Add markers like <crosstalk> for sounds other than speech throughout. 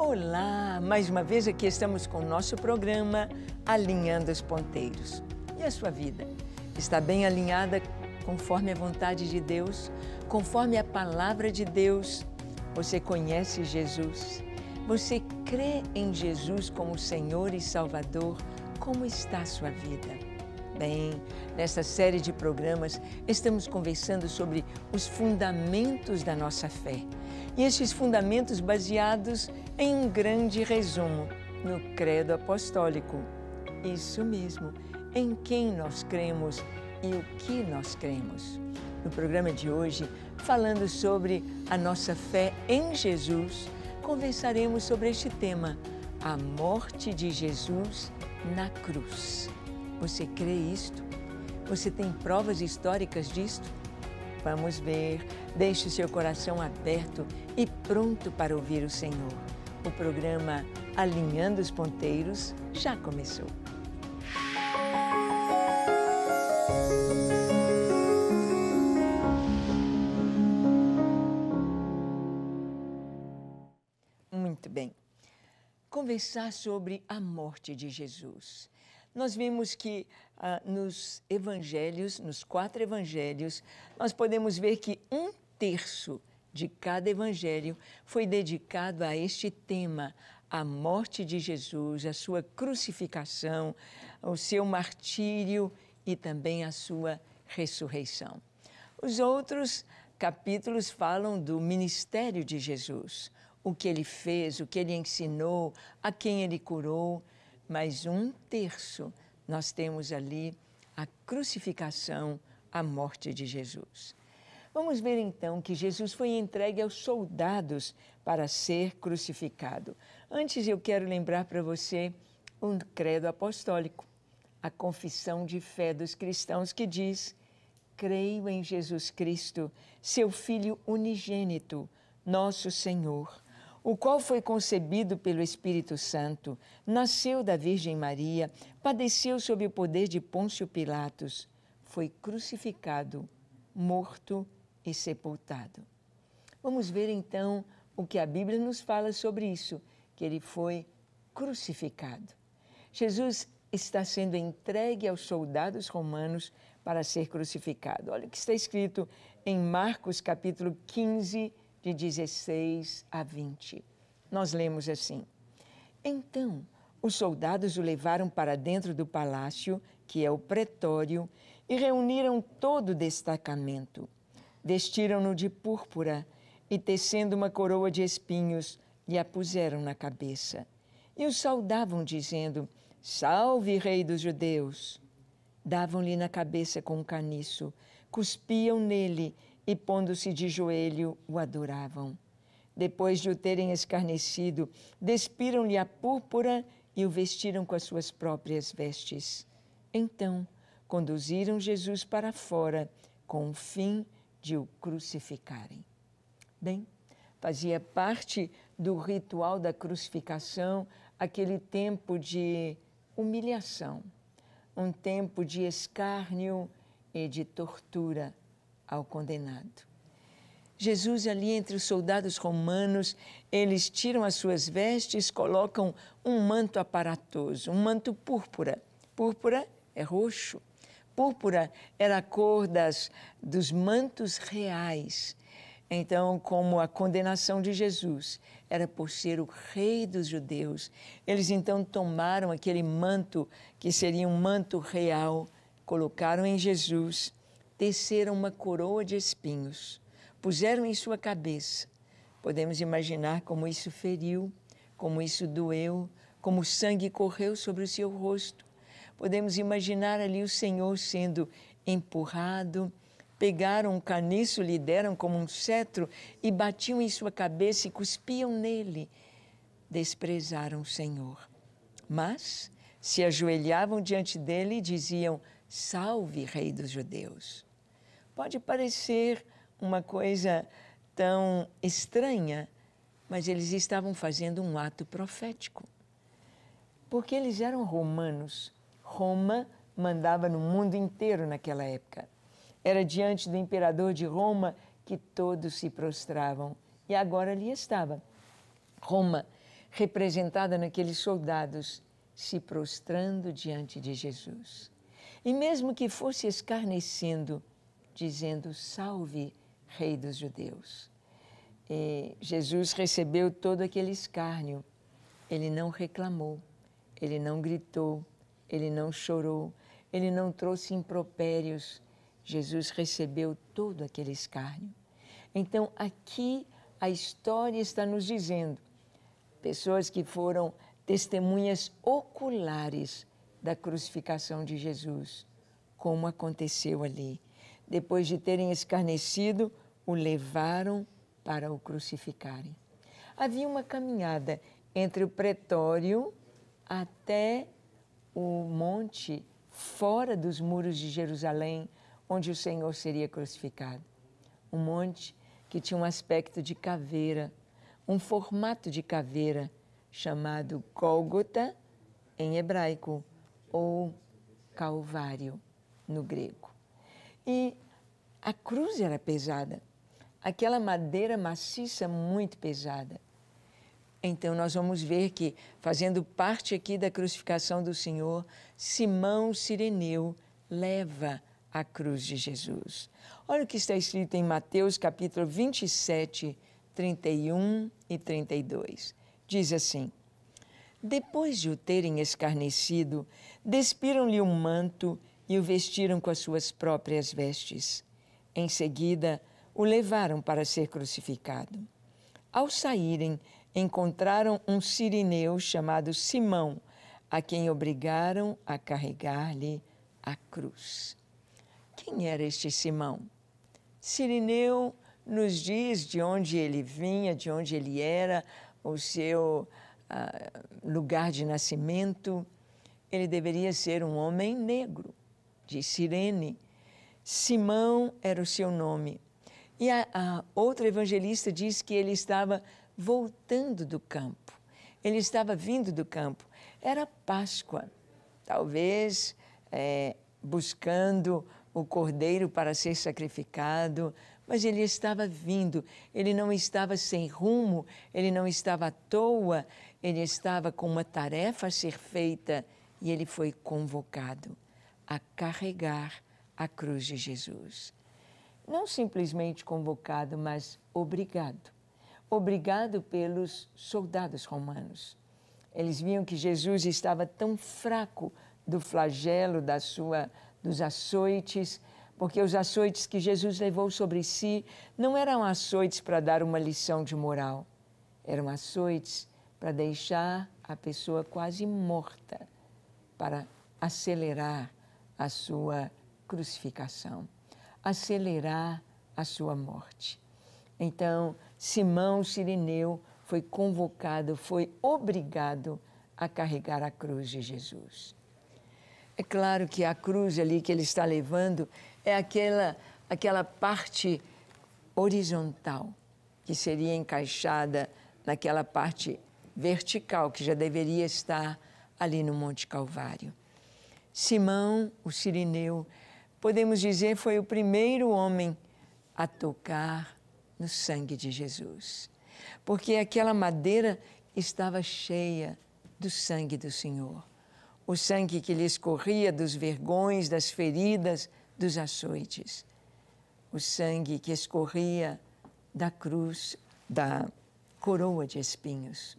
Olá! Mais uma vez aqui estamos com o nosso programa Alinhando os Ponteiros. E a sua vida? Está bem alinhada conforme a vontade de Deus, conforme a palavra de Deus? Você conhece Jesus? Você crê em Jesus como Senhor e Salvador? Como está a sua vida? bem. Nesta série de programas, estamos conversando sobre os fundamentos da nossa fé. E estes fundamentos baseados em um grande resumo no Credo Apostólico. Isso mesmo, em quem nós cremos e o que nós cremos. No programa de hoje, falando sobre a nossa fé em Jesus, conversaremos sobre este tema: a morte de Jesus na cruz. Você crê isto? Você tem provas históricas disto? Vamos ver. Deixe seu coração aberto e pronto para ouvir o Senhor. O programa Alinhando os Ponteiros já começou. Muito bem. Conversar sobre a morte de Jesus nós vimos que ah, nos evangelhos, nos quatro evangelhos, nós podemos ver que um terço de cada evangelho foi dedicado a este tema, a morte de Jesus, a sua crucificação, o seu martírio e também a sua ressurreição. Os outros capítulos falam do ministério de Jesus, o que ele fez, o que ele ensinou, a quem ele curou, mas um terço nós temos ali a crucificação, a morte de Jesus. Vamos ver então que Jesus foi entregue aos soldados para ser crucificado. Antes, eu quero lembrar para você um credo apostólico, a confissão de fé dos cristãos que diz: Creio em Jesus Cristo, seu Filho unigênito, nosso Senhor o qual foi concebido pelo Espírito Santo, nasceu da Virgem Maria, padeceu sob o poder de Pôncio Pilatos, foi crucificado, morto e sepultado. Vamos ver então o que a Bíblia nos fala sobre isso, que ele foi crucificado. Jesus está sendo entregue aos soldados romanos para ser crucificado. Olha o que está escrito em Marcos capítulo 15, de 16 a 20. Nós lemos assim: Então os soldados o levaram para dentro do palácio, que é o pretório, e reuniram todo o destacamento. Vestiram-no de púrpura e, tecendo uma coroa de espinhos, lhe a puseram na cabeça. E o saudavam, dizendo: Salve, Rei dos Judeus! Davam-lhe na cabeça com um caniço, cuspiam nele e, pondo-se de joelho, o adoravam. Depois de o terem escarnecido, despiram-lhe a púrpura e o vestiram com as suas próprias vestes. Então, conduziram Jesus para fora com o fim de o crucificarem. Bem, fazia parte do ritual da crucificação aquele tempo de humilhação, um tempo de escárnio e de tortura ao condenado. Jesus, ali entre os soldados romanos, eles tiram as suas vestes, colocam um manto aparatoso, um manto púrpura. Púrpura é roxo. Púrpura era a cor das, dos mantos reais. Então, como a condenação de Jesus era por ser o rei dos judeus, eles então tomaram aquele manto, que seria um manto real, colocaram em Jesus teceram uma coroa de espinhos, puseram em sua cabeça. Podemos imaginar como isso feriu, como isso doeu, como o sangue correu sobre o seu rosto. Podemos imaginar ali o Senhor sendo empurrado, pegaram um caniço, lhe deram como um cetro e batiam em sua cabeça e cuspiam nele. Desprezaram o Senhor. Mas se ajoelhavam diante dele e diziam: Salve, Rei dos Judeus. Pode parecer uma coisa tão estranha, mas eles estavam fazendo um ato profético. Porque eles eram romanos. Roma mandava no mundo inteiro naquela época. Era diante do imperador de Roma que todos se prostravam. E agora ali estava. Roma, representada naqueles soldados, se prostrando diante de Jesus. E mesmo que fosse escarnecendo, dizendo: Salve, Rei dos Judeus. E Jesus recebeu todo aquele escárnio. Ele não reclamou, ele não gritou, ele não chorou, ele não trouxe impropérios. Jesus recebeu todo aquele escárnio. Então, aqui a história está nos dizendo: pessoas que foram testemunhas oculares da crucificação de Jesus, como aconteceu ali depois de terem escarnecido, o levaram para o crucificarem. Havia uma caminhada entre o pretório até o monte fora dos muros de Jerusalém, onde o Senhor seria crucificado. Um monte que tinha um aspecto de caveira, um formato de caveira, chamado Gólgota em hebraico ou Calvário no grego. E a cruz era pesada, aquela madeira maciça muito pesada. Então, nós vamos ver que, fazendo parte aqui da crucificação do Senhor, Simão Sireneu leva a cruz de Jesus. Olha o que está escrito em Mateus capítulo 27, 31 e 32. Diz assim: Depois de o terem escarnecido, despiram-lhe o um manto e o vestiram com as suas próprias vestes. Em seguida, o levaram para ser crucificado. Ao saírem, encontraram um sirineu chamado Simão, a quem obrigaram a carregar-lhe a cruz. Quem era este Simão? Sirineu nos diz de onde ele vinha, de onde ele era, o seu ah, lugar de nascimento. Ele deveria ser um homem negro, de Sirene. Simão era o seu nome. E a, a outra evangelista diz que ele estava voltando do campo. Ele estava vindo do campo. Era Páscoa, talvez é, buscando o cordeiro para ser sacrificado, mas ele estava vindo, ele não estava sem rumo, ele não estava à toa, ele estava com uma tarefa a ser feita e ele foi convocado a carregar a cruz de Jesus. Não simplesmente convocado, mas obrigado. Obrigado pelos soldados romanos. Eles viam que Jesus estava tão fraco do flagelo da sua dos açoites, porque os açoites que Jesus levou sobre si não eram açoites para dar uma lição de moral. Eram açoites para deixar a pessoa quase morta, para acelerar a sua crucificação, acelerar a sua morte. Então, Simão Sirineu foi convocado, foi obrigado a carregar a cruz de Jesus. É claro que a cruz ali que ele está levando é aquela, aquela parte horizontal, que seria encaixada naquela parte vertical, que já deveria estar ali no Monte Calvário. Simão, o sirineu, podemos dizer, foi o primeiro homem a tocar no sangue de Jesus, porque aquela madeira estava cheia do sangue do Senhor, o sangue que lhe escorria dos vergões, das feridas, dos açoites, o sangue que escorria da cruz, da coroa de espinhos.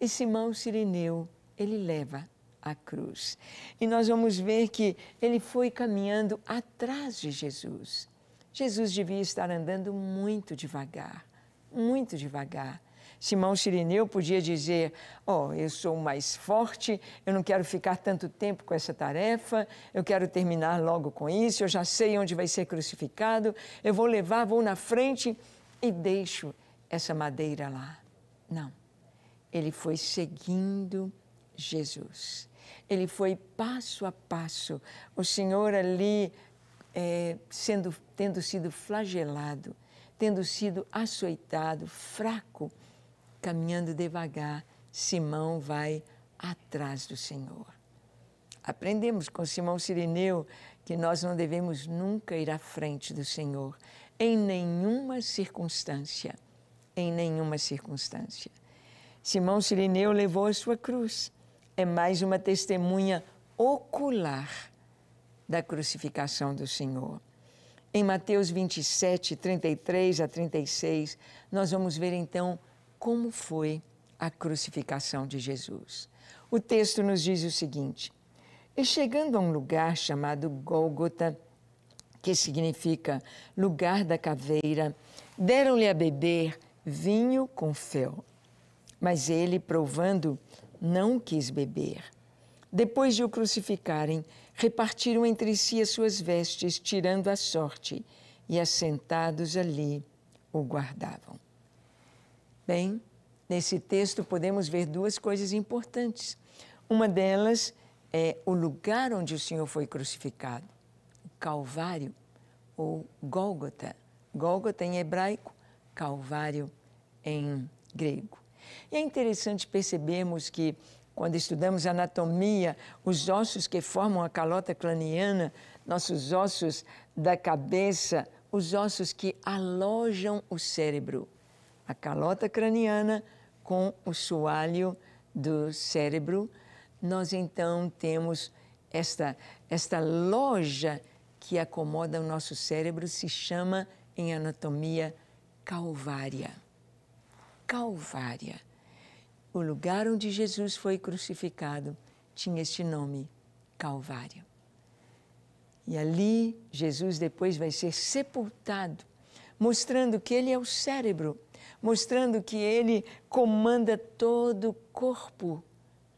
E Simão Sirineu, ele leva a cruz. E nós vamos ver que ele foi caminhando atrás de Jesus. Jesus devia estar andando muito devagar, muito devagar. Simão Sirineu podia dizer: Oh, eu sou mais forte, eu não quero ficar tanto tempo com essa tarefa, eu quero terminar logo com isso, eu já sei onde vai ser crucificado, eu vou levar, vou na frente e deixo essa madeira lá. Não. Ele foi seguindo Jesus. Ele foi passo a passo. O Senhor ali é, sendo, tendo sido flagelado, tendo sido açoitado, fraco, caminhando devagar, Simão vai atrás do Senhor. Aprendemos com Simão Sirineu que nós não devemos nunca ir à frente do Senhor, em nenhuma circunstância, em nenhuma circunstância. Simão Sirineu levou a sua cruz é mais uma testemunha ocular da crucificação do Senhor. Em Mateus 27, 33 a 36, nós vamos ver então como foi a crucificação de Jesus. O texto nos diz o seguinte: E chegando a um lugar chamado Gólgota, que significa lugar da caveira, deram-lhe a beber vinho com fel. Mas ele, provando, não quis beber. Depois de o crucificarem, repartiram entre si as suas vestes, tirando a sorte, e assentados ali o guardavam. Bem, nesse texto podemos ver duas coisas importantes. Uma delas é o lugar onde o Senhor foi crucificado, o Calvário ou Gólgota. Gólgota em hebraico, Calvário em grego. E é interessante percebermos que, quando estudamos anatomia, os ossos que formam a calota craniana, nossos ossos da cabeça, os ossos que alojam o cérebro, a calota craniana com o soalho do cérebro, nós então temos esta, esta loja que acomoda o nosso cérebro, se chama em anatomia calvária. Calvária. O lugar onde Jesus foi crucificado tinha este nome, Calvário. E ali Jesus depois vai ser sepultado, mostrando que ele é o cérebro, mostrando que ele comanda todo o corpo,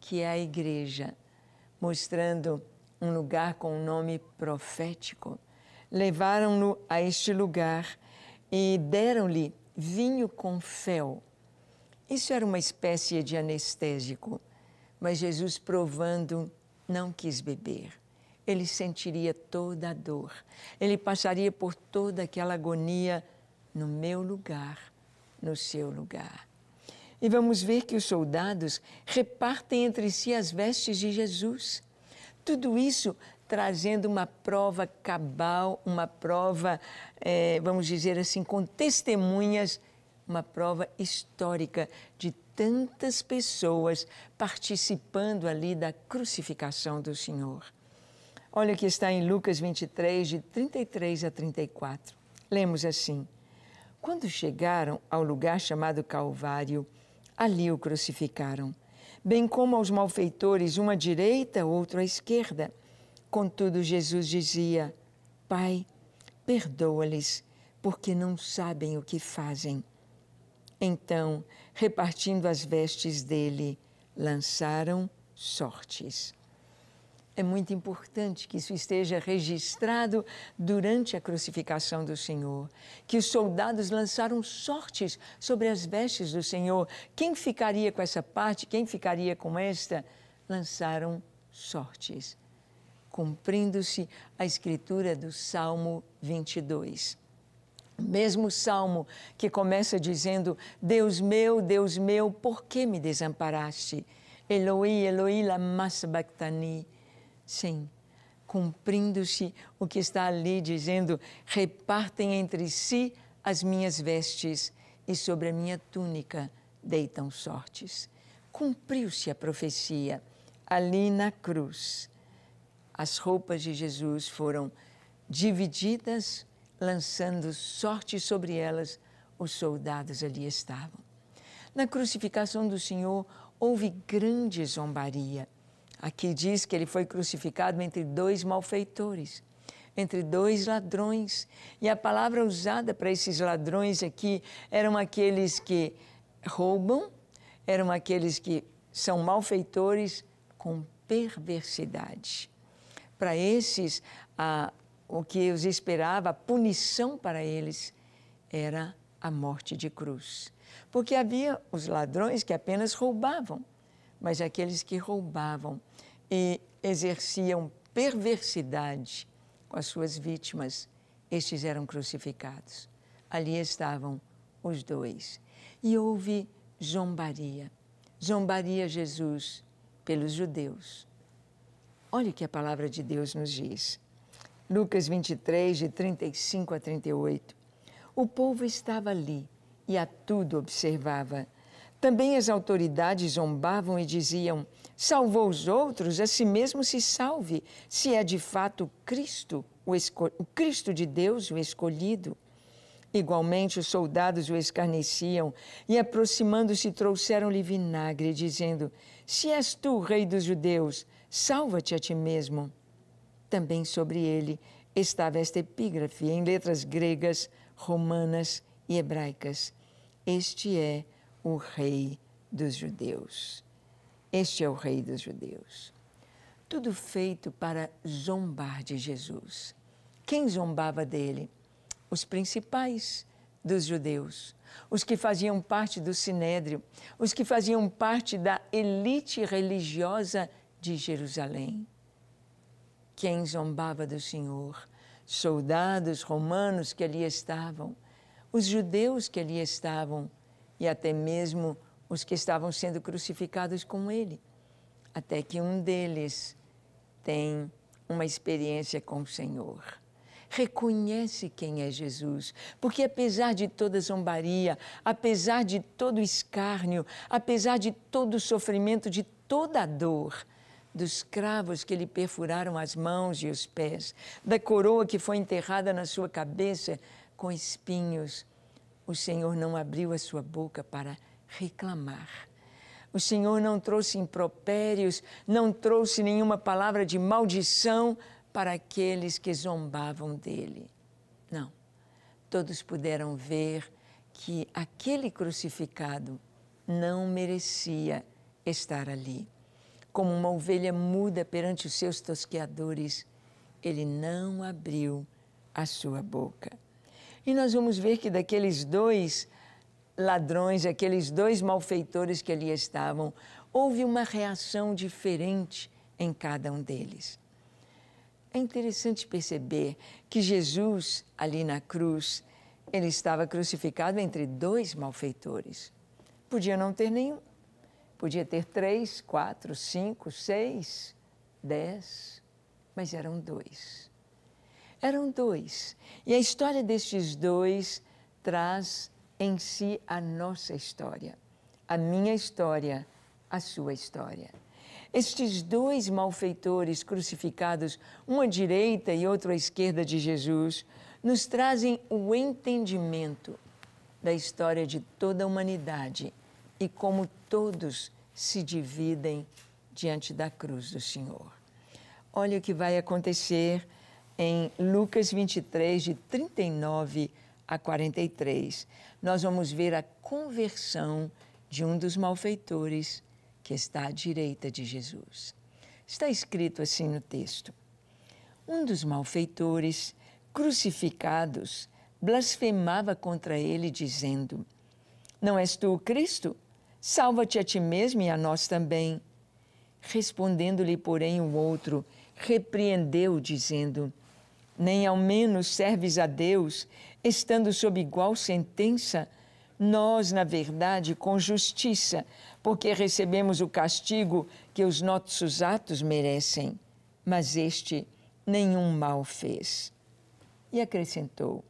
que é a igreja, mostrando um lugar com um nome profético. Levaram-no a este lugar e deram-lhe vinho com fel isso era uma espécie de anestésico, mas Jesus, provando, não quis beber. Ele sentiria toda a dor, ele passaria por toda aquela agonia no meu lugar, no seu lugar. E vamos ver que os soldados repartem entre si as vestes de Jesus. Tudo isso trazendo uma prova cabal, uma prova, é, vamos dizer assim, com testemunhas uma prova histórica de tantas pessoas participando ali da crucificação do Senhor. Olha que está em Lucas 23, de 33 a 34. Lemos assim: Quando chegaram ao lugar chamado Calvário, ali o crucificaram, bem como aos malfeitores, uma à direita, outro à esquerda. Contudo, Jesus dizia: Pai, perdoa-lhes, porque não sabem o que fazem. Então, repartindo as vestes dele, lançaram sortes. É muito importante que isso esteja registrado durante a crucificação do Senhor, que os soldados lançaram sortes sobre as vestes do Senhor. Quem ficaria com essa parte, quem ficaria com esta? Lançaram sortes, cumprindo-se a escritura do Salmo 22. Mesmo salmo que começa dizendo: Deus meu, Deus meu, por que me desamparaste? Eloi, Eloi, lama sabachthani. Sim, cumprindo-se o que está ali dizendo: repartem entre si as minhas vestes e sobre a minha túnica deitam sortes. Cumpriu-se a profecia ali na cruz. As roupas de Jesus foram divididas lançando sorte sobre elas, os soldados ali estavam. Na crucificação do Senhor houve grande zombaria. Aqui diz que ele foi crucificado entre dois malfeitores, entre dois ladrões. E a palavra usada para esses ladrões aqui eram aqueles que roubam, eram aqueles que são malfeitores com perversidade. Para esses, a o que os esperava, a punição para eles, era a morte de cruz. Porque havia os ladrões que apenas roubavam, mas aqueles que roubavam e exerciam perversidade com as suas vítimas, estes eram crucificados. Ali estavam os dois. E houve zombaria. Zombaria Jesus pelos judeus. Olhe o que a palavra de Deus nos diz. Lucas 23, de 35 a 38. O povo estava ali e a tudo observava. Também as autoridades zombavam e diziam: Salvou os outros, a si mesmo se salve, se é de fato Cristo, o, o Cristo de Deus, o escolhido. Igualmente, os soldados o escarneciam e, aproximando-se, trouxeram-lhe vinagre, dizendo: Se és tu, rei dos judeus, salva-te a ti mesmo. Também sobre ele estava esta epígrafe em letras gregas, romanas e hebraicas: Este é o Rei dos Judeus. Este é o Rei dos Judeus. Tudo feito para zombar de Jesus. Quem zombava dele? Os principais dos judeus, os que faziam parte do sinédrio, os que faziam parte da elite religiosa de Jerusalém quem zombava do Senhor, soldados romanos que ali estavam, os judeus que ali estavam e até mesmo os que estavam sendo crucificados com ele. Até que um deles tem uma experiência com o Senhor. Reconhece quem é Jesus, porque apesar de toda zombaria, apesar de todo escárnio, apesar de todo sofrimento, de toda dor, dos cravos que lhe perfuraram as mãos e os pés, da coroa que foi enterrada na sua cabeça com espinhos. O Senhor não abriu a sua boca para reclamar. O Senhor não trouxe impropérios, não trouxe nenhuma palavra de maldição para aqueles que zombavam dele. Não. Todos puderam ver que aquele crucificado não merecia estar ali. Como uma ovelha muda perante os seus tosqueadores, ele não abriu a sua boca. E nós vamos ver que daqueles dois ladrões, aqueles dois malfeitores que ali estavam, houve uma reação diferente em cada um deles. É interessante perceber que Jesus, ali na cruz, ele estava crucificado entre dois malfeitores. Podia não ter nenhum, Podia ter três, quatro, cinco, seis, dez, mas eram dois. Eram dois. E a história destes dois traz em si a nossa história, a minha história, a sua história. Estes dois malfeitores crucificados, um à direita e outro à esquerda de Jesus, nos trazem o entendimento da história de toda a humanidade e como todos se dividem diante da cruz do Senhor. Olha o que vai acontecer em Lucas 23, de 39 a 43. Nós vamos ver a conversão de um dos malfeitores que está à direita de Jesus. Está escrito assim no texto: Um dos malfeitores, crucificados, blasfemava contra ele, dizendo: Não és tu o Cristo? Salva-te a ti mesmo e a nós também. Respondendo-lhe, porém, o outro, repreendeu, dizendo: Nem ao menos serves a Deus, estando sob igual sentença? Nós, na verdade, com justiça, porque recebemos o castigo que os nossos atos merecem. Mas este nenhum mal fez. E acrescentou: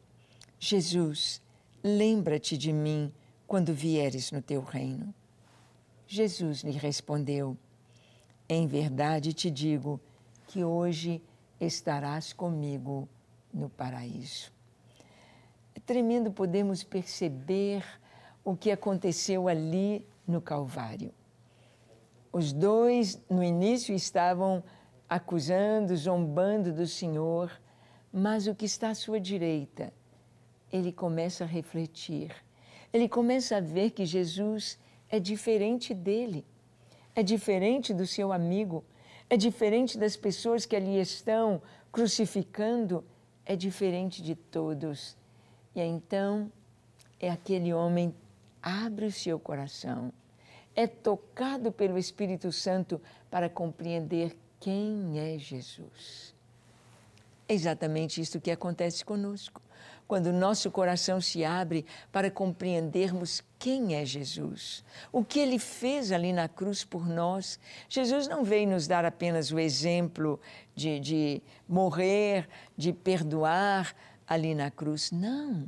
Jesus, lembra-te de mim quando vieres no teu reino. Jesus lhe respondeu: Em verdade te digo que hoje estarás comigo no paraíso. É tremendo podemos perceber o que aconteceu ali no Calvário. Os dois, no início, estavam acusando, zombando do Senhor, mas o que está à sua direita, ele começa a refletir, ele começa a ver que Jesus é diferente dele, é diferente do seu amigo, é diferente das pessoas que ali estão crucificando, é diferente de todos. E então é aquele homem abre o seu coração, é tocado pelo Espírito Santo para compreender quem é Jesus. É exatamente isso que acontece conosco quando nosso coração se abre para compreendermos quem é Jesus, o que ele fez ali na cruz por nós. Jesus não veio nos dar apenas o exemplo de, de morrer, de perdoar ali na cruz. Não.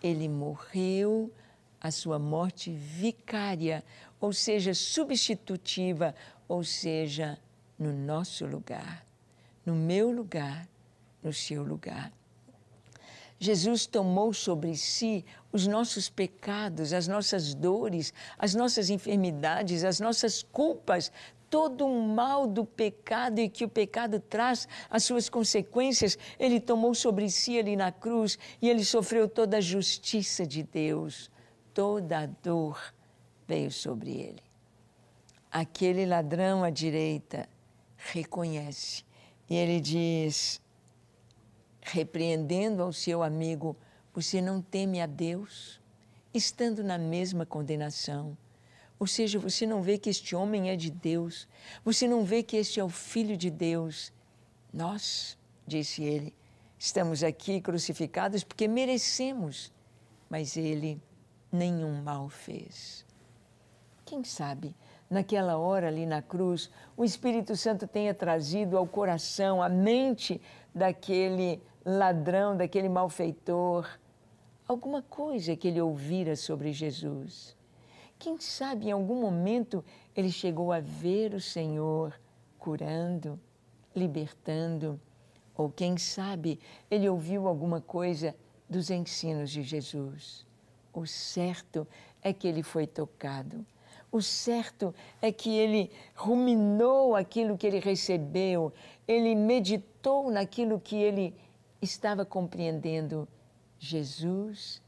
Ele morreu a sua morte vicária, ou seja, substitutiva, ou seja, no nosso lugar, no meu lugar, no seu lugar. Jesus tomou sobre si os nossos pecados, as nossas dores, as nossas enfermidades, as nossas culpas, todo o mal do pecado e que o pecado traz as suas consequências, ele tomou sobre si ali na cruz e ele sofreu toda a justiça de Deus, toda a dor veio sobre ele. Aquele ladrão à direita reconhece e ele diz: repreendendo ao seu amigo: Você não teme a Deus? Estando na mesma condenação. Ou seja, você não vê que este homem é de Deus, você não vê que este é o Filho de Deus. Nós, disse ele, estamos aqui crucificados porque merecemos, mas ele nenhum mal fez. Quem sabe, naquela hora ali na cruz, o Espírito Santo tenha trazido ao coração, à mente daquele ladrão, daquele malfeitor, alguma coisa que ele ouvira sobre Jesus. Quem sabe em algum momento ele chegou a ver o Senhor curando, libertando, ou quem sabe ele ouviu alguma coisa dos ensinos de Jesus. O certo é que ele foi tocado. O certo é que ele ruminou aquilo que ele recebeu, ele meditou naquilo que ele recebeu estava compreendendo Jesus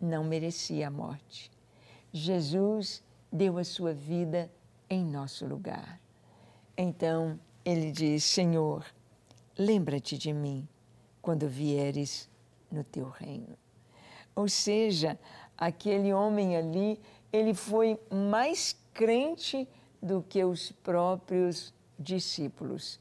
não merecia a morte. Jesus deu a sua vida em nosso lugar. Então ele diz: Senhor, lembra-te de mim quando vieres no teu reino. Ou seja, aquele homem ali, ele foi mais crente do que os próprios discípulos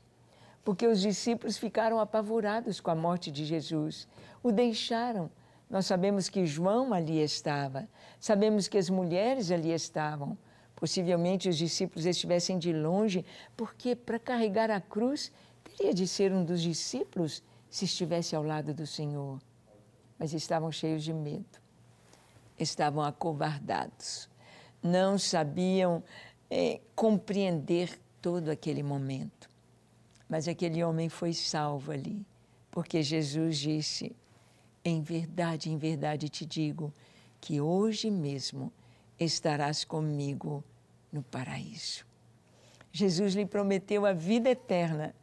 porque os discípulos ficaram apavorados com a morte de Jesus, o deixaram. Nós sabemos que João ali estava, sabemos que as mulheres ali estavam. Possivelmente os discípulos estivessem de longe, porque para carregar a cruz teria de ser um dos discípulos se estivesse ao lado do Senhor. Mas estavam cheios de medo, estavam acovardados, não sabiam eh, compreender todo aquele momento. Mas aquele homem foi salvo ali, porque Jesus disse: Em verdade, em verdade te digo que hoje mesmo estarás comigo no paraíso. Jesus lhe prometeu a vida eterna.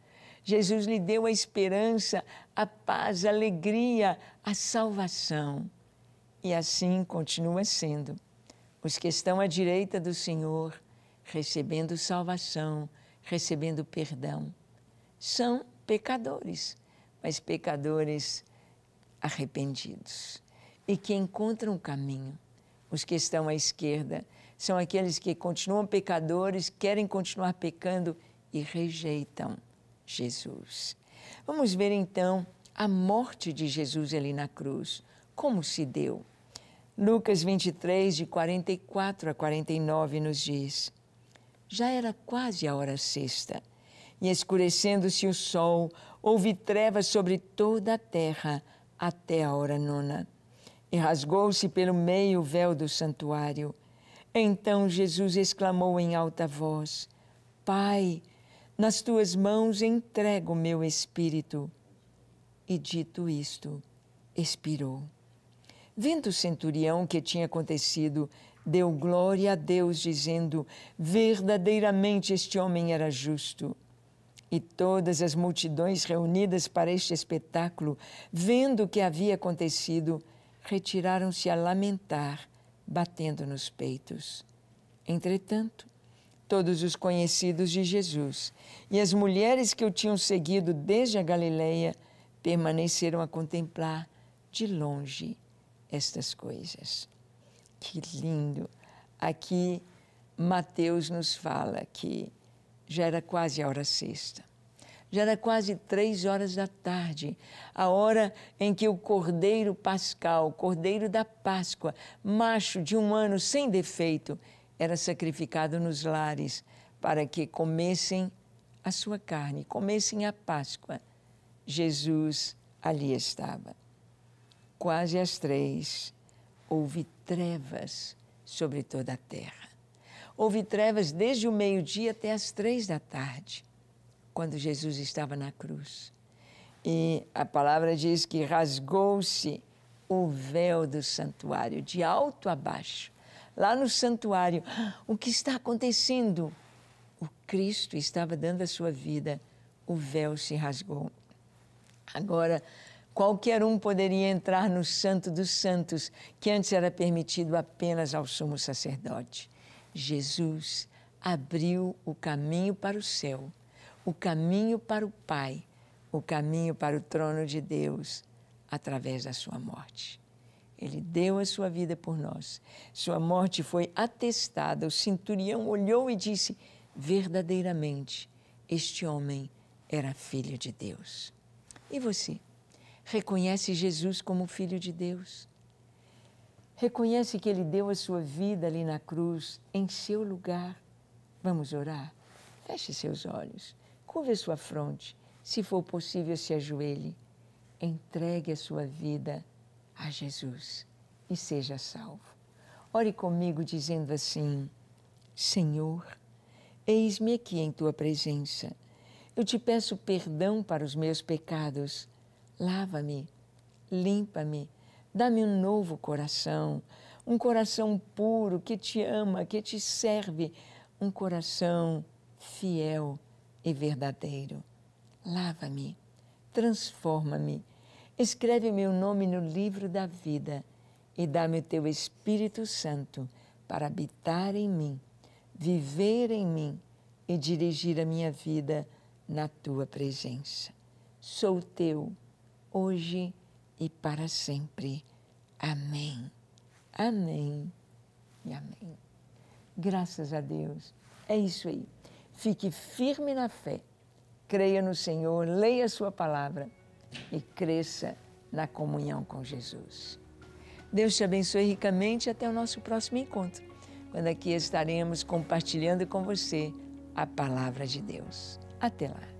Jesus lhe deu a esperança, a paz, a alegria, a salvação. E assim continua sendo. Os que estão à direita do Senhor, recebendo salvação, recebendo perdão são pecadores, mas pecadores arrependidos e que encontram o caminho. Os que estão à esquerda são aqueles que continuam pecadores, querem continuar pecando e rejeitam Jesus. Vamos ver então a morte de Jesus ali na cruz, como se deu. Lucas 23, de 44 a 49, nos diz: Já era quase a hora sexta e escurecendo-se o sol, houve trevas sobre toda a terra até a hora nona. E rasgou-se pelo meio o véu do santuário. Então Jesus exclamou em alta voz: Pai, nas tuas mãos entrego o meu espírito. E dito isto, expirou. Vendo o centurião que tinha acontecido, deu glória a Deus, dizendo: Verdadeiramente este homem era justo. E todas as multidões reunidas para este espetáculo, vendo o que havia acontecido, retiraram-se a lamentar, batendo nos peitos. Entretanto, todos os conhecidos de Jesus e as mulheres que o tinham seguido desde a Galileia permaneceram a contemplar de longe estas coisas. Que lindo! Aqui Mateus nos fala que já era quase a hora sexta. Já era quase três horas da tarde, a hora em que o cordeiro pascal, cordeiro da Páscoa, macho de um ano sem defeito, era sacrificado nos lares para que comessem a sua carne, comessem a Páscoa. Jesus ali estava. Quase às três, houve trevas sobre toda a terra. Houve trevas desde o meio-dia até as três da tarde, quando Jesus estava na cruz. E a palavra diz que rasgou-se o véu do santuário, de alto a baixo. Lá no santuário, <gasps> o que está acontecendo? O Cristo estava dando a sua vida, o véu se rasgou. Agora, qualquer um poderia entrar no Santo dos Santos, que antes era permitido apenas ao sumo sacerdote. Jesus abriu o caminho para o céu, o caminho para o Pai, o caminho para o trono de Deus através da sua morte. Ele deu a sua vida por nós. Sua morte foi atestada. O centurião olhou e disse: verdadeiramente, este homem era filho de Deus. E você? Reconhece Jesus como filho de Deus? Reconhece que Ele deu a sua vida ali na cruz, em seu lugar. Vamos orar? Feche seus olhos, curve sua fronte, se for possível, se ajoelhe. Entregue a sua vida a Jesus e seja salvo. Ore comigo dizendo assim: Senhor, eis-me aqui em tua presença. Eu te peço perdão para os meus pecados. Lava-me, limpa-me Dá-me um novo coração, um coração puro que te ama, que te serve, um coração fiel e verdadeiro. Lava-me, transforma-me, escreve meu nome no livro da vida e dá-me o teu Espírito Santo para habitar em mim, viver em mim e dirigir a minha vida na tua presença. Sou teu, hoje e para sempre. Amém. Amém e amém. Graças a Deus. É isso aí. Fique firme na fé, creia no Senhor, leia a Sua palavra e cresça na comunhão com Jesus. Deus te abençoe ricamente até o nosso próximo encontro, quando aqui estaremos compartilhando com você a palavra de Deus. Até lá.